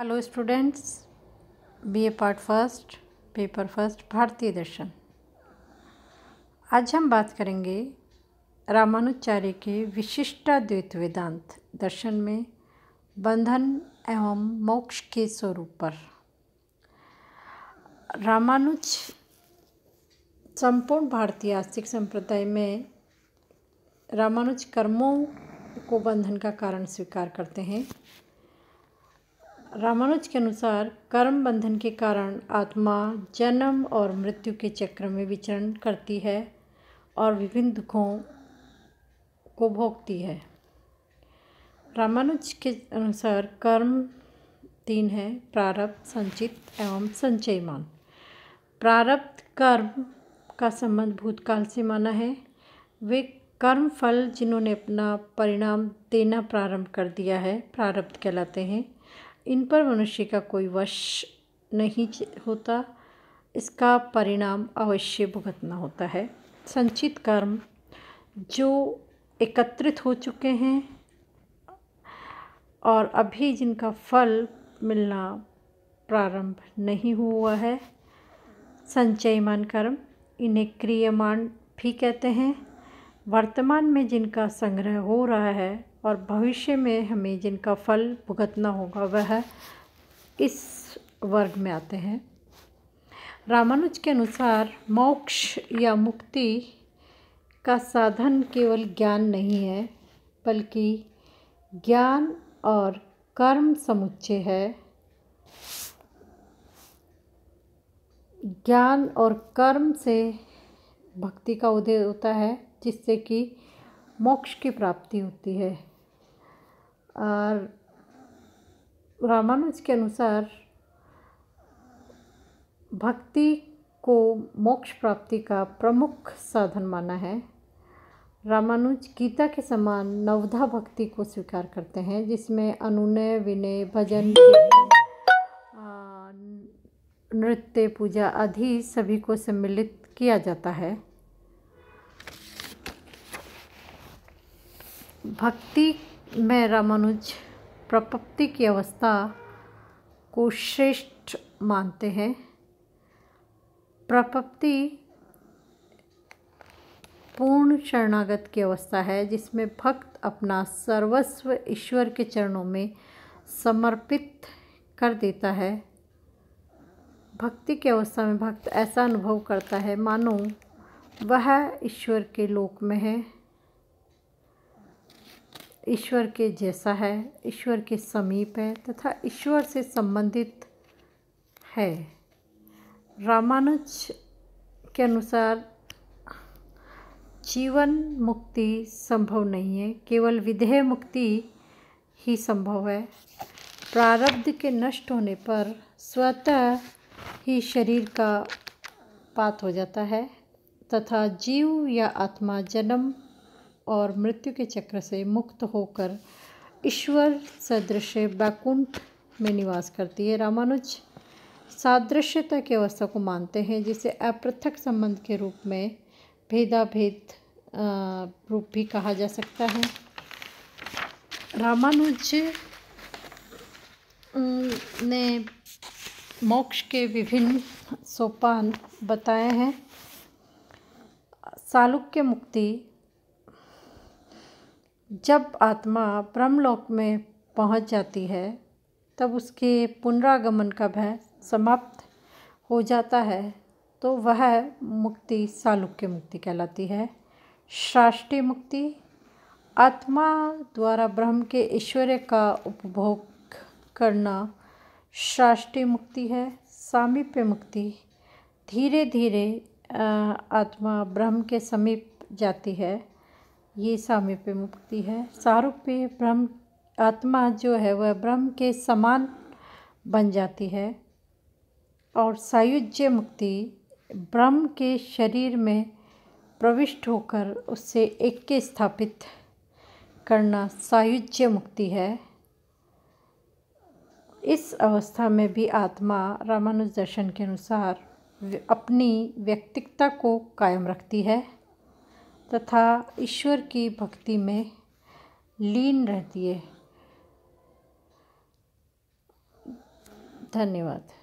hello students BA part first paper first भारतीय दर्शन आज हम बात करेंगे रामानुचार्य के विशिष्टाद्वैत वेदांत दर्शन में बंधन एवं मोक्ष के स्वरूप पर रामानुज संपूर्ण भारतीय आस्तिक संप्रदाय में रामानुज कर्मों को बंधन का कारण स्वीकार करते हैं रामानुज के अनुसार कर्म बंधन के कारण आत्मा जन्म और मृत्यु के चक्र में विचरण करती है और विभिन्न दुखों को भोगती है रामानुज के अनुसार कर्म तीन है प्रारब्ध संचित एवं संचयमान प्रारब्ध कर्म का संबंध भूतकाल से माना है वे कर्म फल जिन्होंने अपना परिणाम देना प्रारंभ कर दिया है प्रारब्ध कहलाते हैं इन पर मनुष्य का कोई वश नहीं होता इसका परिणाम अवश्य भुगतना होता है संचित कर्म जो एकत्रित हो चुके हैं और अभी जिनका फल मिलना प्रारंभ नहीं हुआ है संचयमान कर्म इन्हें क्रियमान भी कहते हैं वर्तमान में जिनका संग्रह हो रहा है और भविष्य में हमें जिनका फल भुगतना होगा वह इस वर्ग में आते हैं रामानुज के अनुसार मोक्ष या मुक्ति का साधन केवल ज्ञान नहीं है बल्कि ज्ञान और कर्म समुच्चय है ज्ञान और कर्म से भक्ति का उदय होता है जिससे कि मोक्ष की प्राप्ति होती है और रामानुज के अनुसार भक्ति को मोक्ष प्राप्ति का प्रमुख साधन माना है रामानुज गीता के समान नवधा भक्ति को स्वीकार करते हैं जिसमें अनुनय विनय भजन नृत्य पूजा आदि सभी को सम्मिलित किया जाता है भक्ति में रामानुज प्रपत्ति की अवस्था को श्रेष्ठ मानते हैं प्रपत्ति पूर्ण शरणागत की अवस्था है जिसमें भक्त अपना सर्वस्व ईश्वर के चरणों में समर्पित कर देता है भक्ति की अवस्था में भक्त ऐसा अनुभव करता है मानो वह ईश्वर के लोक में है ईश्वर के जैसा है ईश्वर के समीप है तथा ईश्वर से संबंधित है रामानुज के अनुसार जीवन मुक्ति संभव नहीं है केवल विधेय मुक्ति ही संभव है प्रारब्ध के नष्ट होने पर स्वतः ही शरीर का पात हो जाता है तथा जीव या आत्मा जन्म और मृत्यु के चक्र से मुक्त होकर ईश्वर सदृश बैकुंठ में निवास करती है रामानुज सादृश्यता की अवस्था को मानते हैं जिसे अपृथक संबंध के रूप में भेदाभेद रूप भी कहा जा सकता है रामानुज ने मोक्ष के विभिन्न सोपान बताए हैं सालुक्य मुक्ति जब आत्मा ब्रह्मलोक में पहुंच जाती है तब उसके पुनरागमन का भय समाप्त हो जाता है तो वह मुक्ति सालुक्य मुक्ति कहलाती है श्राष्टी मुक्ति आत्मा द्वारा ब्रह्म के ऐश्वर्य का उपभोग करना श्राष्टी मुक्ति है सामीप्य मुक्ति धीरे धीरे आत्मा ब्रह्म के समीप जाती है ये सामीप्य मुक्ति है सारूप्य ब्रह्म आत्मा जो है वह ब्रह्म के समान बन जाती है और सायुज्य मुक्ति ब्रह्म के शरीर में प्रविष्ट होकर उससे एक के स्थापित करना सायुज्य मुक्ति है इस अवस्था में भी आत्मा रामानुज दर्शन के अनुसार अपनी व्यक्तिकता को कायम रखती है तथा ईश्वर की भक्ति में लीन रहती है धन्यवाद